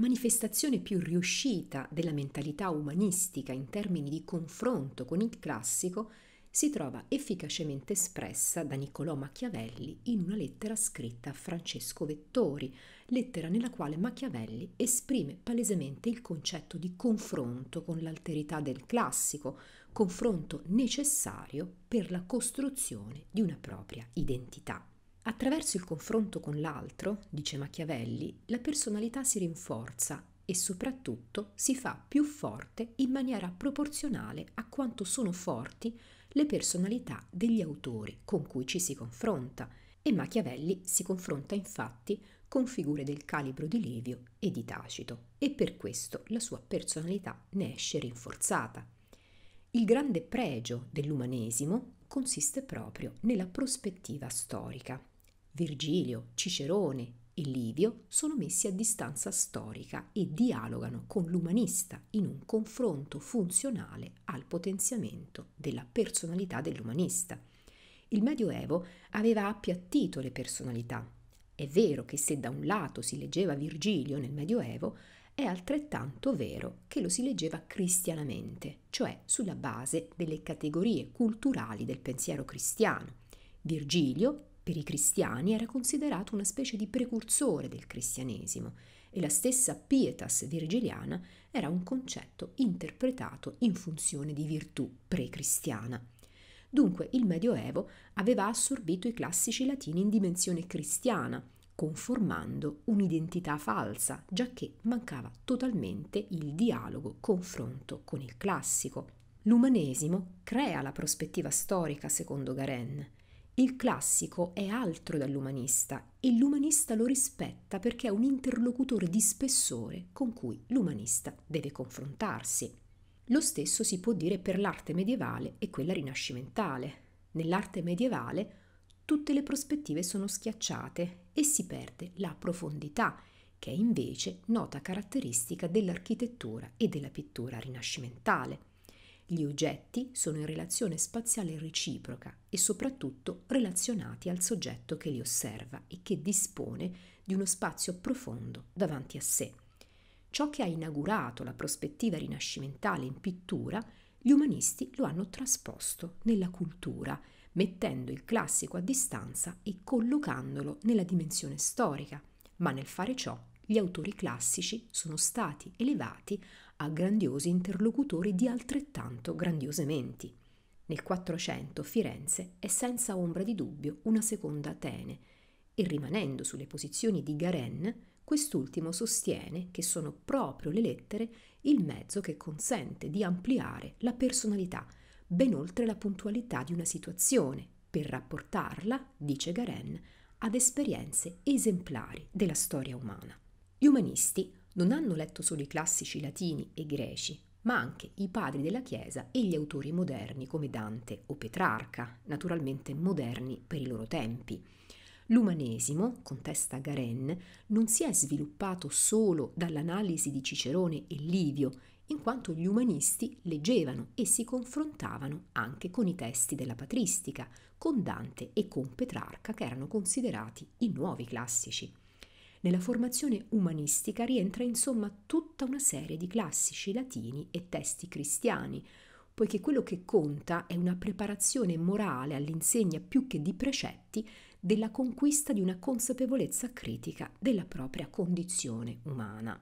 la manifestazione più riuscita della mentalità umanistica in termini di confronto con il classico si trova efficacemente espressa da Niccolò Machiavelli in una lettera scritta a Francesco Vettori, lettera nella quale Machiavelli esprime palesemente il concetto di confronto con l'alterità del classico, confronto necessario per la costruzione di una propria identità. Attraverso il confronto con l'altro, dice Machiavelli, la personalità si rinforza e soprattutto si fa più forte in maniera proporzionale a quanto sono forti le personalità degli autori con cui ci si confronta e Machiavelli si confronta infatti con figure del calibro di Livio e di Tacito e per questo la sua personalità ne esce rinforzata. Il grande pregio dell'umanesimo consiste proprio nella prospettiva storica. Virgilio, Cicerone e Livio sono messi a distanza storica e dialogano con l'umanista in un confronto funzionale al potenziamento della personalità dell'umanista. Il Medioevo aveva appiattito le personalità. È vero che se da un lato si leggeva Virgilio nel Medioevo, è altrettanto vero che lo si leggeva cristianamente, cioè sulla base delle categorie culturali del pensiero cristiano. Virgilio per i cristiani era considerato una specie di precursore del cristianesimo e la stessa pietas virgiliana era un concetto interpretato in funzione di virtù precristiana. Dunque il Medioevo aveva assorbito i classici latini in dimensione cristiana, conformando un'identità falsa, giacché mancava totalmente il dialogo, confronto con il classico. L'umanesimo crea la prospettiva storica, secondo Garen, il classico è altro dall'umanista e l'umanista lo rispetta perché è un interlocutore di spessore con cui l'umanista deve confrontarsi. Lo stesso si può dire per l'arte medievale e quella rinascimentale. Nell'arte medievale tutte le prospettive sono schiacciate e si perde la profondità, che è invece nota caratteristica dell'architettura e della pittura rinascimentale. Gli oggetti sono in relazione spaziale reciproca e soprattutto relazionati al soggetto che li osserva e che dispone di uno spazio profondo davanti a sé. Ciò che ha inaugurato la prospettiva rinascimentale in pittura, gli umanisti lo hanno trasposto nella cultura, mettendo il classico a distanza e collocandolo nella dimensione storica, ma nel fare ciò gli autori classici sono stati elevati a grandiosi interlocutori di altrettanto grandiose menti. Nel 400 Firenze è senza ombra di dubbio una seconda Atene e rimanendo sulle posizioni di Garen, quest'ultimo sostiene che sono proprio le lettere il mezzo che consente di ampliare la personalità ben oltre la puntualità di una situazione per rapportarla, dice Garen, ad esperienze esemplari della storia umana. Gli umanisti non hanno letto solo i classici latini e greci, ma anche i padri della Chiesa e gli autori moderni come Dante o Petrarca, naturalmente moderni per i loro tempi. L'umanesimo, contesta Garen, non si è sviluppato solo dall'analisi di Cicerone e Livio, in quanto gli umanisti leggevano e si confrontavano anche con i testi della patristica, con Dante e con Petrarca che erano considerati i nuovi classici. Nella formazione umanistica rientra insomma tutta una serie di classici latini e testi cristiani, poiché quello che conta è una preparazione morale all'insegna più che di precetti della conquista di una consapevolezza critica della propria condizione umana.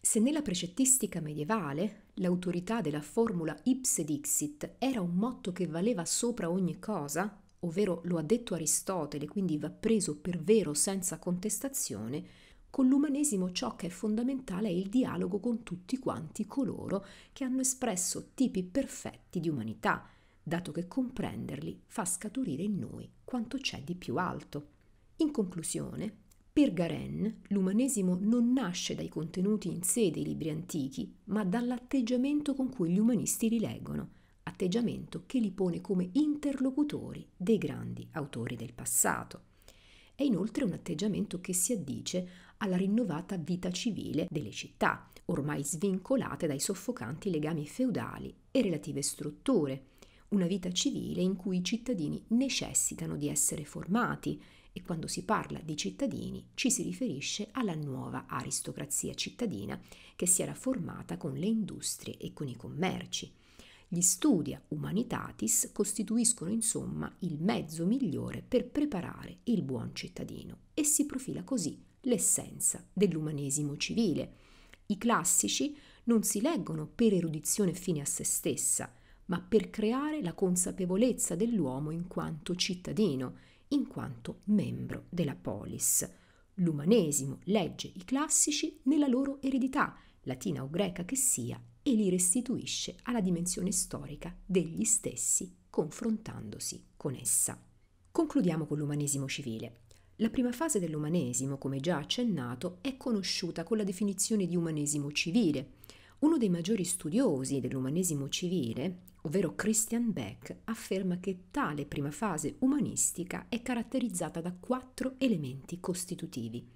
Se nella precettistica medievale l'autorità della formula ipse dixit era un motto che valeva sopra ogni cosa, ovvero lo ha detto Aristotele, quindi va preso per vero senza contestazione, con l'umanesimo ciò che è fondamentale è il dialogo con tutti quanti coloro che hanno espresso tipi perfetti di umanità, dato che comprenderli fa scaturire in noi quanto c'è di più alto. In conclusione, per Garen l'umanesimo non nasce dai contenuti in sé dei libri antichi, ma dall'atteggiamento con cui gli umanisti li leggono atteggiamento che li pone come interlocutori dei grandi autori del passato. È inoltre un atteggiamento che si addice alla rinnovata vita civile delle città, ormai svincolate dai soffocanti legami feudali e relative strutture, una vita civile in cui i cittadini necessitano di essere formati e quando si parla di cittadini ci si riferisce alla nuova aristocrazia cittadina che si era formata con le industrie e con i commerci. Gli studia Humanitatis costituiscono insomma il mezzo migliore per preparare il buon cittadino e si profila così l'essenza dell'umanesimo civile. I classici non si leggono per erudizione fine a se stessa, ma per creare la consapevolezza dell'uomo in quanto cittadino, in quanto membro della polis. L'umanesimo legge i classici nella loro eredità, latina o greca che sia, e li restituisce alla dimensione storica degli stessi, confrontandosi con essa. Concludiamo con l'umanesimo civile. La prima fase dell'umanesimo, come già accennato, è conosciuta con la definizione di umanesimo civile. Uno dei maggiori studiosi dell'umanesimo civile, ovvero Christian Beck, afferma che tale prima fase umanistica è caratterizzata da quattro elementi costitutivi.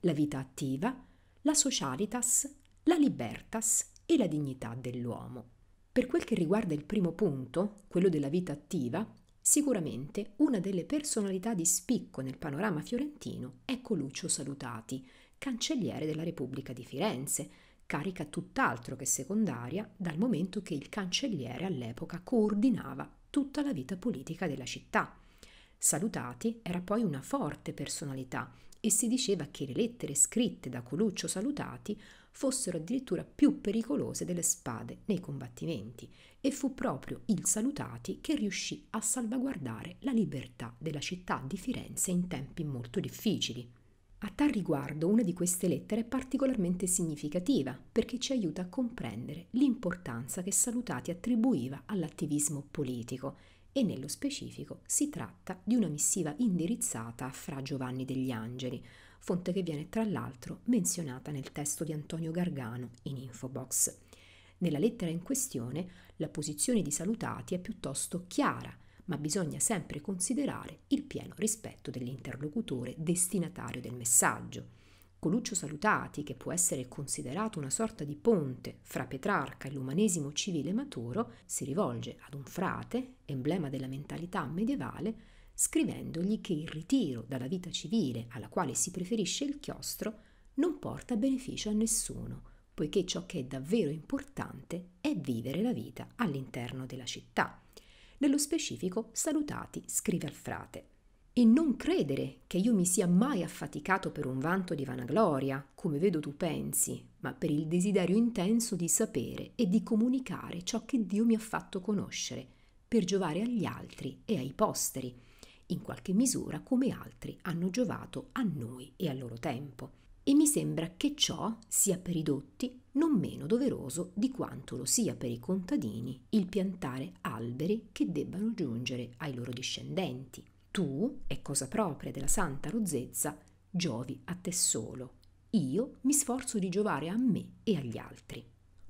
La vita attiva, la socialitas, la libertas e la dignità dell'uomo. Per quel che riguarda il primo punto, quello della vita attiva, sicuramente una delle personalità di spicco nel panorama fiorentino è Coluccio Salutati, cancelliere della Repubblica di Firenze, carica tutt'altro che secondaria dal momento che il cancelliere all'epoca coordinava tutta la vita politica della città. Salutati era poi una forte personalità e si diceva che le lettere scritte da Coluccio Salutati fossero addirittura più pericolose delle spade nei combattimenti e fu proprio il Salutati che riuscì a salvaguardare la libertà della città di Firenze in tempi molto difficili. A tal riguardo una di queste lettere è particolarmente significativa perché ci aiuta a comprendere l'importanza che Salutati attribuiva all'attivismo politico e nello specifico si tratta di una missiva indirizzata a Fra Giovanni degli Angeli, fonte che viene tra l'altro menzionata nel testo di Antonio Gargano in Infobox. Nella lettera in questione la posizione di Salutati è piuttosto chiara, ma bisogna sempre considerare il pieno rispetto dell'interlocutore destinatario del messaggio. Coluccio Salutati, che può essere considerato una sorta di ponte fra Petrarca e l'umanesimo civile maturo, si rivolge ad un frate, emblema della mentalità medievale, scrivendogli che il ritiro dalla vita civile alla quale si preferisce il chiostro non porta beneficio a nessuno, poiché ciò che è davvero importante è vivere la vita all'interno della città. Nello specifico, salutati, scrive al frate. E non credere che io mi sia mai affaticato per un vanto di vanagloria, come vedo tu pensi, ma per il desiderio intenso di sapere e di comunicare ciò che Dio mi ha fatto conoscere, per giovare agli altri e ai posteri, in qualche misura come altri hanno giovato a noi e al loro tempo. E mi sembra che ciò sia per i dotti non meno doveroso di quanto lo sia per i contadini il piantare alberi che debbano giungere ai loro discendenti. Tu, è cosa propria della santa rozzezza, giovi a te solo. Io mi sforzo di giovare a me e agli altri.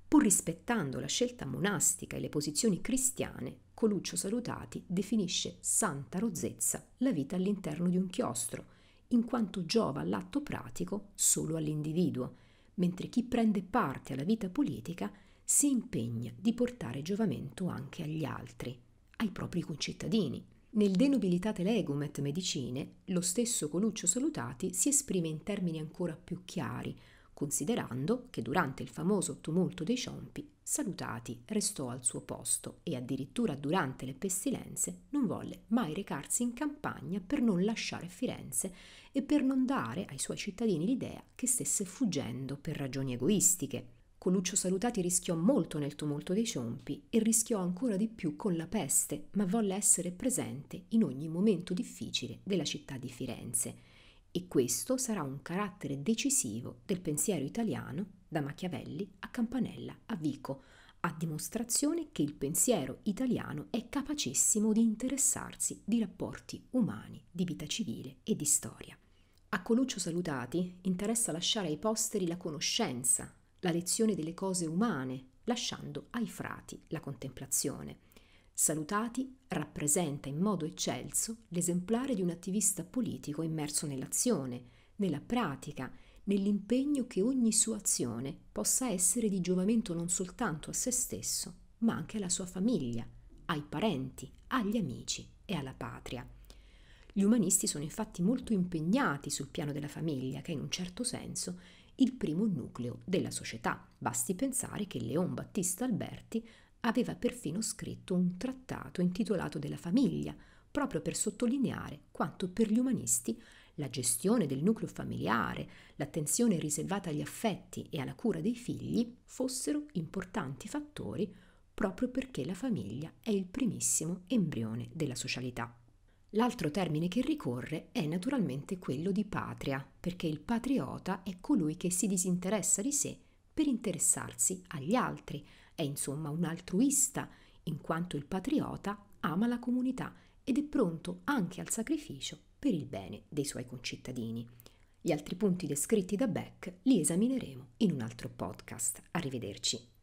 Pur rispettando la scelta monastica e le posizioni cristiane, Coluccio Salutati definisce santa rozzezza la vita all'interno di un chiostro, in quanto giova all'atto pratico solo all'individuo, mentre chi prende parte alla vita politica si impegna di portare giovamento anche agli altri, ai propri concittadini. Nel De nobilitate legum et medicine, lo stesso Coluccio Salutati si esprime in termini ancora più chiari, considerando che durante il famoso tumulto dei Ciompi Salutati restò al suo posto e addirittura durante le pestilenze non volle mai recarsi in campagna per non lasciare Firenze e per non dare ai suoi cittadini l'idea che stesse fuggendo per ragioni egoistiche. Coluccio Salutati rischiò molto nel tumulto dei Ciompi e rischiò ancora di più con la peste, ma volle essere presente in ogni momento difficile della città di Firenze e questo sarà un carattere decisivo del pensiero italiano da Machiavelli a Campanella a Vico, a dimostrazione che il pensiero italiano è capacissimo di interessarsi di rapporti umani, di vita civile e di storia. A Coluccio Salutati interessa lasciare ai posteri la conoscenza, la lezione delle cose umane, lasciando ai frati la contemplazione. Salutati rappresenta in modo eccelso l'esemplare di un attivista politico immerso nell'azione, nella pratica, nell'impegno che ogni sua azione possa essere di giovamento non soltanto a se stesso, ma anche alla sua famiglia, ai parenti, agli amici e alla patria. Gli umanisti sono infatti molto impegnati sul piano della famiglia, che è in un certo senso il primo nucleo della società. Basti pensare che Leon Battista Alberti aveva perfino scritto un trattato intitolato della famiglia, proprio per sottolineare quanto per gli umanisti la gestione del nucleo familiare, l'attenzione riservata agli affetti e alla cura dei figli fossero importanti fattori proprio perché la famiglia è il primissimo embrione della socialità. L'altro termine che ricorre è naturalmente quello di patria, perché il patriota è colui che si disinteressa di sé per interessarsi agli altri, è insomma un altruista, in quanto il patriota ama la comunità ed è pronto anche al sacrificio per il bene dei suoi concittadini. Gli altri punti descritti da Beck li esamineremo in un altro podcast. Arrivederci.